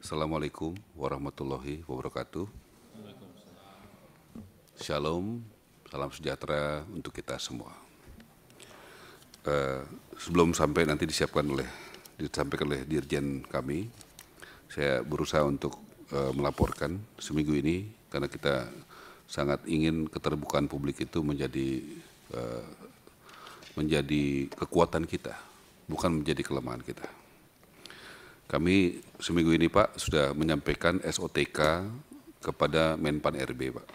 Assalamualaikum warahmatullahi wabarakatuh. Shalom, salam sejahtera untuk kita semua. Uh, sebelum sampai nanti disiapkan oleh disampaikan oleh dirjen kami, saya berusaha untuk uh, melaporkan seminggu ini karena kita sangat ingin keterbukaan publik itu menjadi uh, menjadi kekuatan kita, bukan menjadi kelemahan kita. Kami seminggu ini Pak sudah menyampaikan SOTK kepada Menpan RB Pak.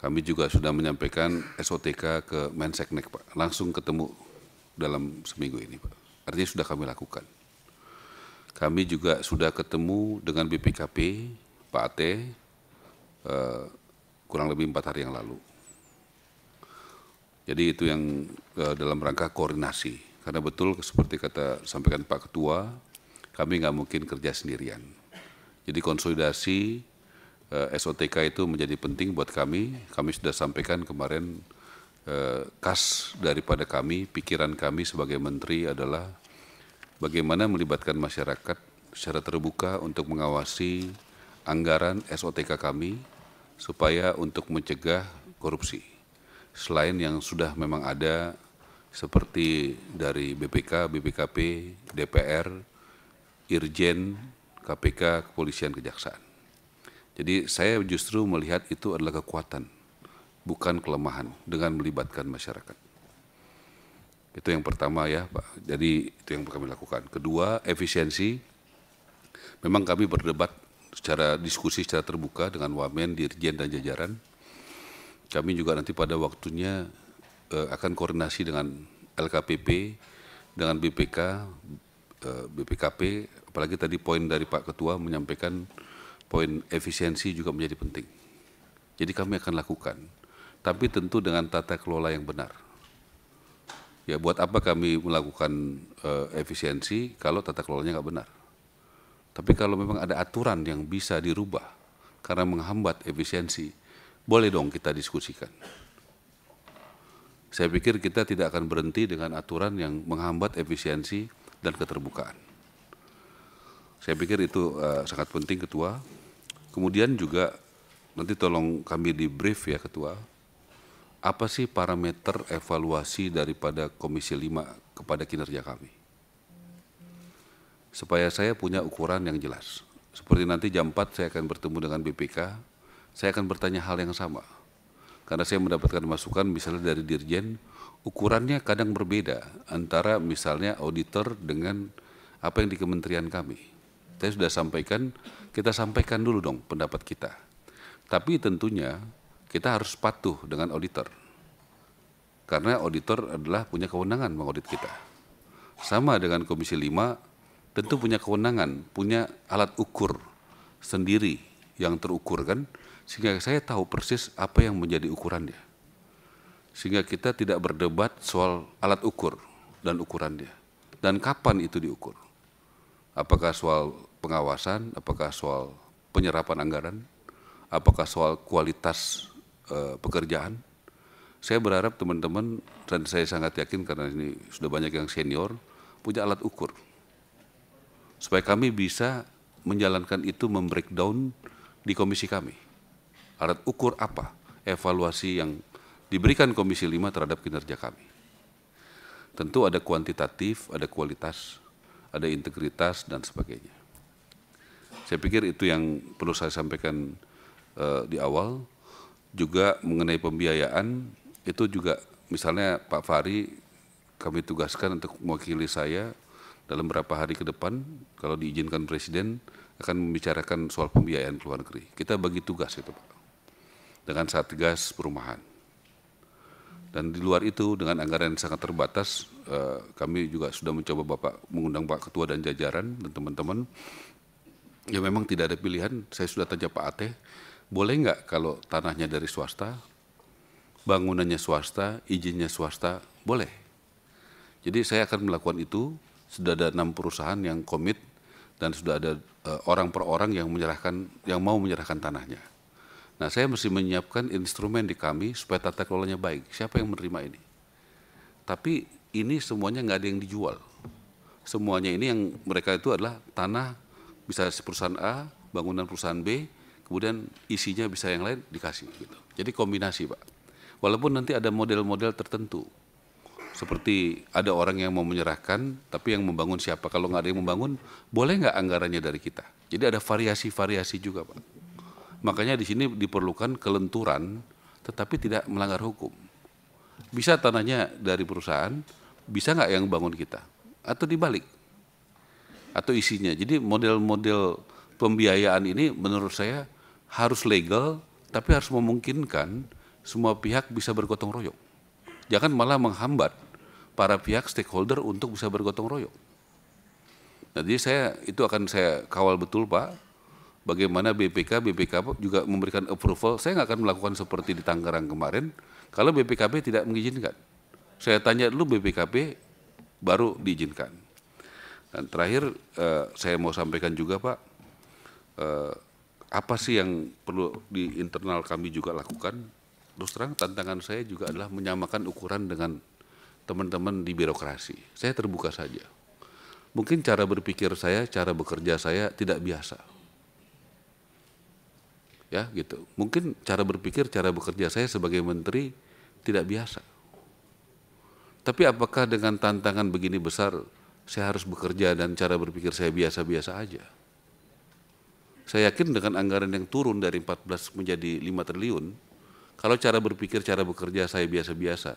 Kami juga sudah menyampaikan SOTK ke Menseknek Pak, langsung ketemu dalam seminggu ini Pak. Artinya sudah kami lakukan. Kami juga sudah ketemu dengan BPKP, Pak Ate, eh, kurang lebih empat hari yang lalu. Jadi itu yang eh, dalam rangka koordinasi karena betul seperti kata sampaikan Pak Ketua, kami nggak mungkin kerja sendirian. Jadi konsolidasi eh, SOTK itu menjadi penting buat kami. Kami sudah sampaikan kemarin eh, kas daripada kami, pikiran kami sebagai menteri adalah bagaimana melibatkan masyarakat secara terbuka untuk mengawasi anggaran SOTK kami supaya untuk mencegah korupsi. Selain yang sudah memang ada seperti dari BPK, BPKP, DPR, Irjen, KPK, Kepolisian, Kejaksaan. Jadi saya justru melihat itu adalah kekuatan, bukan kelemahan dengan melibatkan masyarakat. Itu yang pertama ya Pak. Jadi itu yang kami lakukan. Kedua, efisiensi. Memang kami berdebat secara diskusi secara terbuka dengan Wamen, Dirjen, dan jajaran. Kami juga nanti pada waktunya uh, akan koordinasi dengan LKPP, dengan BPK, uh, eh, BPKP, apalagi tadi poin dari Pak Ketua menyampaikan poin efisiensi juga menjadi penting. Jadi kami akan lakukan, tapi tentu dengan tata kelola yang benar. Ya buat apa kami melakukan uh, efisiensi kalau tata kelolanya nggak benar? Tapi kalau memang ada aturan yang bisa dirubah karena menghambat efisiensi, boleh dong kita diskusikan. Saya pikir kita tidak akan berhenti dengan aturan yang menghambat efisiensi dan keterbukaan. Saya pikir itu uh, sangat penting ketua. Kemudian juga nanti tolong kami di brief ya ketua. Apa sih parameter evaluasi daripada Komisi 5 kepada kinerja kami? Supaya saya punya ukuran yang jelas. Seperti nanti jam 4 saya akan bertemu dengan BPK, saya akan bertanya hal yang sama karena saya mendapatkan masukan misalnya dari dirjen ukurannya kadang berbeda antara misalnya auditor dengan apa yang di kementerian kami. Saya sudah sampaikan, kita sampaikan dulu dong pendapat kita. Tapi tentunya kita harus patuh dengan auditor. Karena auditor adalah punya kewenangan mengaudit kita. Sama dengan Komisi 5, tentu punya kewenangan, punya alat ukur sendiri yang terukur kan sehingga saya tahu persis apa yang menjadi ukurannya. Sehingga kita tidak berdebat soal alat ukur dan ukurannya. Dan kapan itu diukur. Apakah soal pengawasan, apakah soal penyerapan anggaran, apakah soal kualitas e, pekerjaan. Saya berharap teman-teman, dan saya sangat yakin karena ini sudah banyak yang senior, punya alat ukur. Supaya kami bisa menjalankan itu membreakdown di komisi kami. Alat ukur apa evaluasi yang diberikan Komisi 5 terhadap kinerja kami? Tentu ada kuantitatif, ada kualitas, ada integritas, dan sebagainya. Saya pikir itu yang perlu saya sampaikan e, di awal. Juga mengenai pembiayaan, itu juga misalnya Pak Fahri kami tugaskan untuk mewakili saya dalam beberapa hari ke depan, kalau diizinkan Presiden, akan membicarakan soal pembiayaan ke luar negeri. Kita bagi tugas itu Pak dengan Satgas Perumahan. Dan di luar itu dengan anggaran yang sangat terbatas, eh, kami juga sudah mencoba Bapak mengundang Pak Ketua dan jajaran dan teman-teman. Ya memang tidak ada pilihan, saya sudah tanya Pak Ate, boleh nggak kalau tanahnya dari swasta, bangunannya swasta, izinnya swasta, boleh. Jadi saya akan melakukan itu, sudah ada enam perusahaan yang komit dan sudah ada eh, orang per orang yang menyerahkan yang mau menyerahkan tanahnya. Nah saya mesti menyiapkan instrumen di kami supaya tata kelolanya baik. Siapa yang menerima ini? Tapi ini semuanya nggak ada yang dijual. Semuanya ini yang mereka itu adalah tanah bisa perusahaan A, bangunan perusahaan B, kemudian isinya bisa yang lain dikasih. Gitu. Jadi kombinasi pak. Walaupun nanti ada model-model tertentu, seperti ada orang yang mau menyerahkan, tapi yang membangun siapa? Kalau nggak ada yang membangun, boleh nggak anggarannya dari kita? Jadi ada variasi-variasi juga pak. Makanya di sini diperlukan kelenturan tetapi tidak melanggar hukum. Bisa tanahnya dari perusahaan, bisa nggak yang bangun kita? Atau dibalik? Atau isinya. Jadi model-model pembiayaan ini menurut saya harus legal tapi harus memungkinkan semua pihak bisa bergotong royong. Jangan malah menghambat para pihak stakeholder untuk bisa bergotong royong. Nah, jadi saya itu akan saya kawal betul Pak bagaimana BPK, BPK juga memberikan approval, saya nggak akan melakukan seperti di Tangerang kemarin, kalau BPKP tidak mengizinkan. Saya tanya dulu BPKP, baru diizinkan. Dan terakhir, eh, saya mau sampaikan juga Pak, eh, apa sih yang perlu di internal kami juga lakukan? Terus terang tantangan saya juga adalah menyamakan ukuran dengan teman-teman di birokrasi. Saya terbuka saja. Mungkin cara berpikir saya, cara bekerja saya tidak biasa ya gitu. Mungkin cara berpikir, cara bekerja saya sebagai menteri tidak biasa. Tapi apakah dengan tantangan begini besar saya harus bekerja dan cara berpikir saya biasa-biasa aja? Saya yakin dengan anggaran yang turun dari 14 menjadi 5 triliun, kalau cara berpikir, cara bekerja saya biasa-biasa,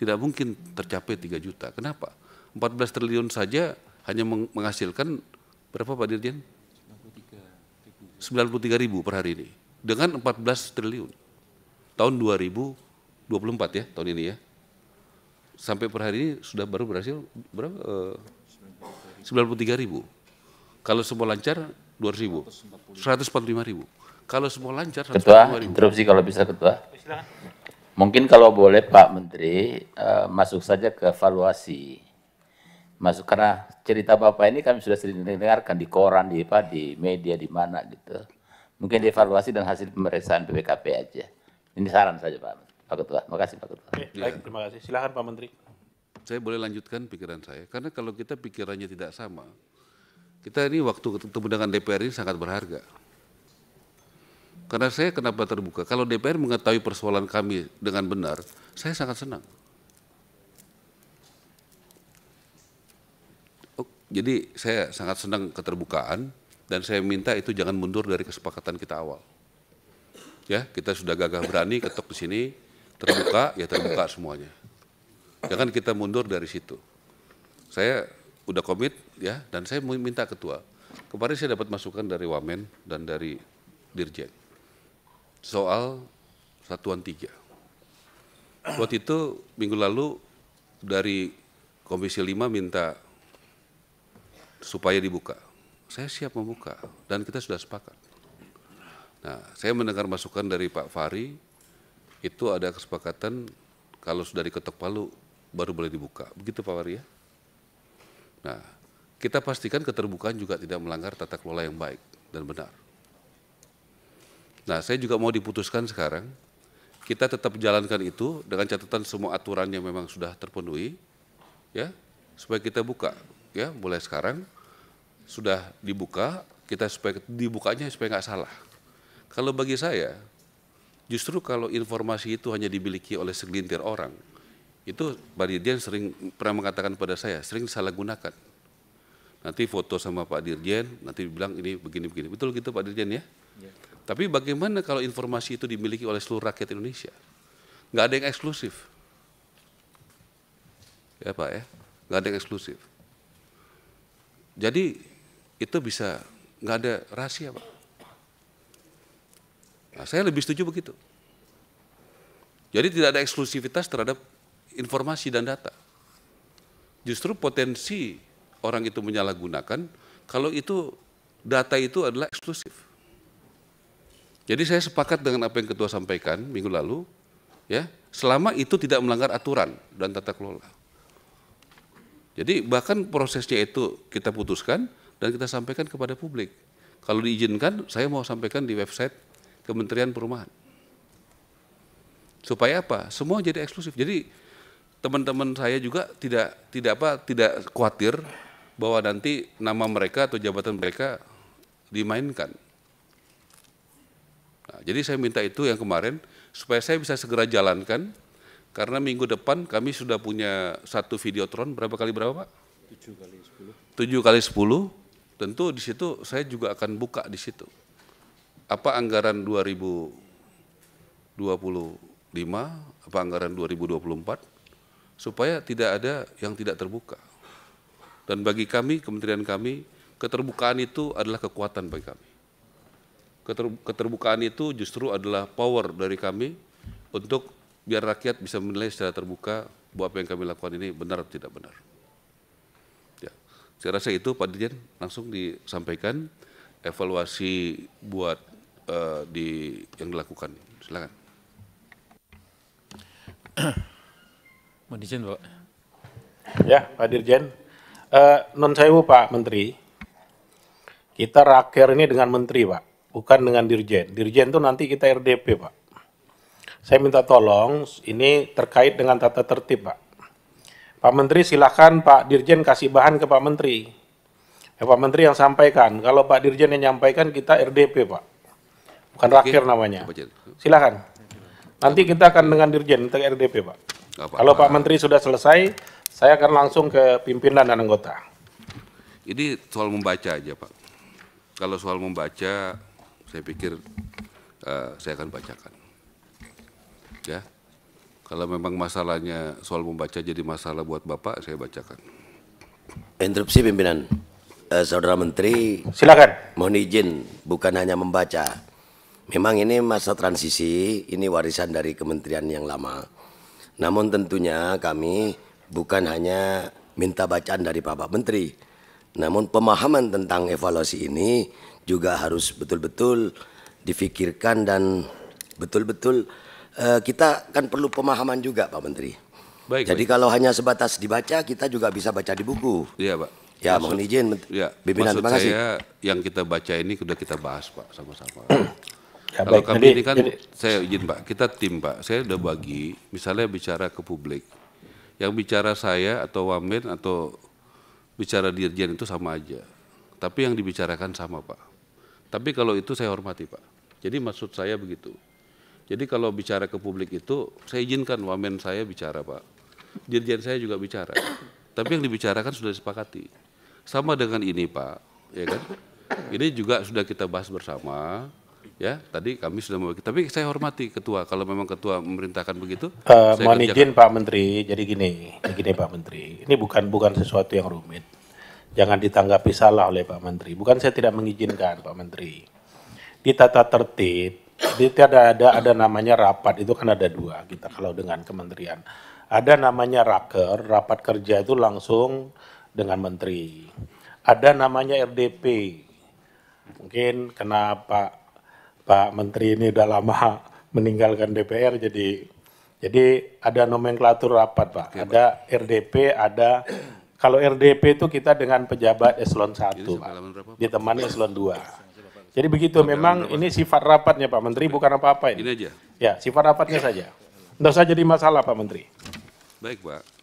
tidak mungkin tercapai 3 juta. Kenapa? 14 triliun saja hanya menghasilkan berapa Pak Dirjen? 93 ribu per hari ini dengan 14 triliun tahun 2024 ya tahun ini ya sampai per hari ini sudah baru berhasil berapa eh, 93 ribu kalau semua lancar 200 ribu 145 ribu kalau semua lancar ketua interupsi kalau bisa ketua mungkin kalau boleh Pak Menteri eh, masuk saja ke evaluasi masuk karena cerita bapak ini kami sudah sering dengarkan di koran di apa di media di mana gitu Mungkin dievaluasi dan hasil pemeriksaan BPKP aja. Ini saran saja Pak, Pak Ketua. Terima kasih Pak Ketua. Oke, ya. baik, terima kasih. Silakan Pak Menteri. Saya boleh lanjutkan pikiran saya, karena kalau kita pikirannya tidak sama, kita ini waktu ketemu dengan DPR ini sangat berharga. Karena saya kenapa terbuka? Kalau DPR mengetahui persoalan kami dengan benar, saya sangat senang. Oh, jadi saya sangat senang keterbukaan, dan saya minta itu jangan mundur dari kesepakatan kita awal. Ya, kita sudah gagah berani ketok di sini, terbuka, ya terbuka semuanya. Jangan kita mundur dari situ. Saya udah komit ya, dan saya minta ketua. Kemarin saya dapat masukan dari Wamen dan dari Dirjen soal satuan tiga. Waktu itu minggu lalu dari Komisi 5 minta supaya dibuka saya siap membuka dan kita sudah sepakat. Nah, saya mendengar masukan dari Pak Fahri, itu ada kesepakatan kalau sudah diketok palu baru boleh dibuka. Begitu Pak Fahri ya? Nah, kita pastikan keterbukaan juga tidak melanggar tata kelola yang baik dan benar. Nah, saya juga mau diputuskan sekarang, kita tetap jalankan itu dengan catatan semua aturan yang memang sudah terpenuhi, ya, supaya kita buka, ya, mulai sekarang, sudah dibuka, kita supaya dibukanya supaya nggak salah. Kalau bagi saya, justru kalau informasi itu hanya dimiliki oleh segelintir orang, itu Pak Dirjen sering pernah mengatakan pada saya, sering salah gunakan. Nanti foto sama Pak Dirjen, nanti bilang ini begini-begini. Betul gitu Pak Dirjen ya? ya? Tapi bagaimana kalau informasi itu dimiliki oleh seluruh rakyat Indonesia? Nggak ada yang eksklusif. Ya Pak ya, nggak ada yang eksklusif. Jadi itu bisa nggak ada rahasia pak. Nah, saya lebih setuju begitu. Jadi tidak ada eksklusivitas terhadap informasi dan data. Justru potensi orang itu menyalahgunakan kalau itu data itu adalah eksklusif. Jadi saya sepakat dengan apa yang ketua sampaikan minggu lalu, ya, selama itu tidak melanggar aturan dan tata kelola. Jadi bahkan prosesnya itu kita putuskan, dan kita sampaikan kepada publik. Kalau diizinkan, saya mau sampaikan di website Kementerian Perumahan. Supaya apa? Semua jadi eksklusif. Jadi teman-teman saya juga tidak tidak apa tidak khawatir bahwa nanti nama mereka atau jabatan mereka dimainkan. Nah, jadi saya minta itu yang kemarin supaya saya bisa segera jalankan karena minggu depan kami sudah punya satu videotron berapa kali berapa Pak? Tujuh kali sepuluh. Tujuh kali sepuluh. Tentu di situ saya juga akan buka di situ. Apa anggaran 2025, apa anggaran 2024, supaya tidak ada yang tidak terbuka. Dan bagi kami, kementerian kami, keterbukaan itu adalah kekuatan bagi kami. Keterbukaan itu justru adalah power dari kami untuk biar rakyat bisa menilai secara terbuka bahwa apa yang kami lakukan ini benar atau tidak benar. Saya rasa itu Pak Dirjen langsung disampaikan evaluasi buat uh, di yang dilakukan. Silakan. Mohon izin, Pak. Ya, Pak Dirjen. Uh, non sewu Pak Menteri, kita raker ini dengan Menteri Pak, bukan dengan Dirjen. Dirjen itu nanti kita RDP Pak. Saya minta tolong, ini terkait dengan tata tertib Pak. Pak Menteri silahkan Pak Dirjen kasih bahan ke Pak Menteri. Ya, Pak Menteri yang sampaikan. Kalau Pak Dirjen yang nyampaikan kita RDP Pak. Bukan Oke. namanya. Silahkan. Nanti kita akan dengan Dirjen, kita RDP Pak. Kalau Pak Menteri sudah selesai, saya akan langsung ke pimpinan dan anggota. Ini soal membaca aja Pak. Kalau soal membaca, saya pikir uh, saya akan bacakan. Ya. Kalau memang masalahnya soal membaca jadi masalah buat Bapak, saya bacakan. Interupsi pimpinan. Eh, Saudara Menteri, silakan. Mohon izin, bukan hanya membaca. Memang ini masa transisi, ini warisan dari kementerian yang lama. Namun tentunya kami bukan hanya minta bacaan dari Bapak Menteri, namun pemahaman tentang evaluasi ini juga harus betul-betul difikirkan dan betul-betul Eh, kita kan perlu pemahaman juga Pak Menteri. Baik. Jadi baik. kalau hanya sebatas dibaca kita juga bisa baca di buku. Iya Pak. Ya maksud, mohon izin ya, pimpinan terima kasih. Saya yang kita baca ini sudah kita bahas Pak sama-sama. ya, kalau baik. kami jadi, ini kan jadi... saya izin Pak, kita tim Pak. Saya sudah bagi misalnya bicara ke publik. Yang bicara saya atau Wamen atau bicara dirjen itu sama aja. Tapi yang dibicarakan sama Pak. Tapi kalau itu saya hormati Pak. Jadi maksud saya begitu. Jadi kalau bicara ke publik itu, saya izinkan wamen saya bicara Pak. Dirjen saya juga bicara. Tapi yang dibicarakan sudah disepakati. Sama dengan ini Pak, ya kan? Ini juga sudah kita bahas bersama, ya. Tadi kami sudah mau. Tapi saya hormati ketua. Kalau memang ketua memerintahkan begitu, uh, saya mohon kerjakan. izin Pak Menteri. Jadi gini, gini Pak Menteri. Ini bukan bukan sesuatu yang rumit. Jangan ditanggapi salah oleh Pak Menteri. Bukan saya tidak mengizinkan Pak Menteri. Di tata tertib jadi tidak ada ada namanya rapat itu kan ada dua kita kalau dengan kementerian. Ada namanya raker, rapat kerja itu langsung dengan menteri. Ada namanya RDP. Mungkin kenapa Pak Menteri ini udah lama meninggalkan DPR jadi jadi ada nomenklatur rapat Pak. Oke, ada Pak. RDP, ada kalau RDP itu kita dengan pejabat eselon satu Pak. teman eselon dua. Jadi begitu, Oke, memang ini sifat rapatnya Pak Menteri, bukan apa-apa ini. Ini aja? Ya, sifat rapatnya saja. Tidak usah jadi masalah Pak Menteri. Baik Pak.